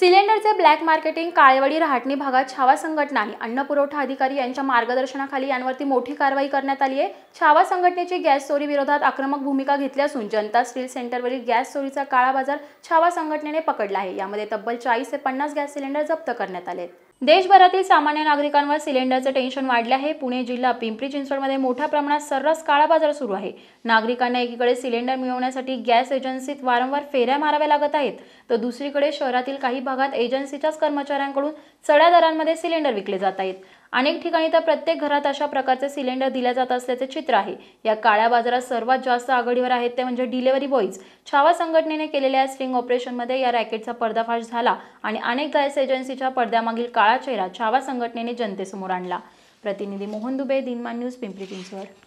सिलेंडरचे black marketing Kalewadi रहाटणी भागात छावा संघटना आणि अन्न पुरवठा अधिकारी यांच्या मार्गदर्शनाखाली यांवरती मोठी कारवाई करण्यात आली आहे छावा संघटनेची गॅस चोरी विरोधात आक्रमक भूमिका घेतली असून जनता स्टील सेंटरवरील गॅस चोरीचा काळा बाजार छावा संघटनेने पकडला आहे यामध्ये तब्बल चाळीस ते पन्नास गॅस सिलेंडर जप्त करण्यात आले देशभरातील सामान्य नागरिकांवर सिलेंडरचं टेन्शन वाढले आहे पुणे जिल्हा पिंपरी चिंचवडमध्ये मोठ्या प्रमाणात सर्रास काळा बाजार सुरू आहे नागरिकांना एकीकडे सिलेंडर मिळवण्यासाठी गॅस एजन्सीत वारंवार फेऱ्या माराव्या लागत आहेत तर दुसरीकडे शहरातील काही भागात एजन्सीच्याच कर्मचाऱ्यांकडून चढ्या दरांमध्ये सिलेंडर विकले जात आहेत अनेक ठिकाणी तर प्रत्येक घरात अशा प्रकारचे सिलेंडर दिले जात असल्याचे चित्र आहे या काळ्या बाजारात सर्वात जास्त आघाडीवर आहेत ते म्हणजे डिलेव्हरी बॉईज छावा संघटनेने केलेल्या स्ट्रिंग ऑपरेशनमध्ये या रॅकेटचा पर्दाफाश झाला आणि अनेक गॅस एजन्सीच्या पडद्यामागील काळ काळा चेहरा छावा संघटनेने जनतेसमोर आणला प्रतिनिधी मोहन दुबे दिनमान न्यूज पिंपरी चिंचवड